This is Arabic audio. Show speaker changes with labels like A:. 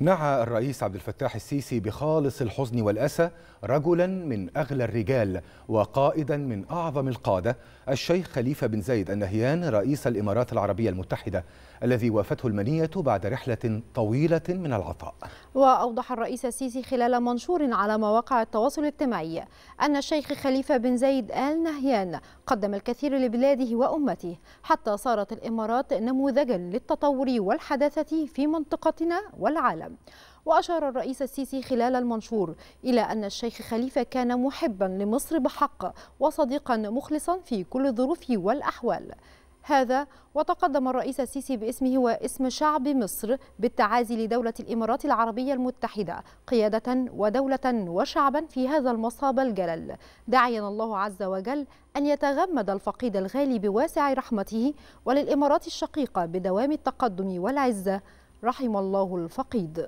A: نعى الرئيس عبد الفتاح السيسي بخالص الحزن والأسى رجلا من أغلى الرجال وقائدا من أعظم القادة الشيخ خليفة بن زايد النهيان رئيس الإمارات العربية المتحدة الذي وافته المنية بعد رحلة طويلة من العطاء
B: وأوضح الرئيس السيسي خلال منشور على مواقع التواصل الاجتماعي أن الشيخ خليفة بن زايد آل نهيان قدم الكثير لبلاده وأمته حتى صارت الإمارات نموذجا للتطور والحداثة في منطقتنا والعالم العالم وأشار الرئيس السيسي خلال المنشور إلى أن الشيخ خليفة كان محبا لمصر بحق وصديقا مخلصا في كل الظروف والأحوال هذا وتقدم الرئيس السيسي باسمه واسم شعب مصر بالتعازي لدولة الإمارات العربية المتحدة قيادة ودولة وشعبا في هذا المصاب الجلل داعيا الله عز وجل أن يتغمد الفقيد الغالي بواسع رحمته وللإمارات الشقيقة بدوام التقدم والعزة رحم الله الفقيد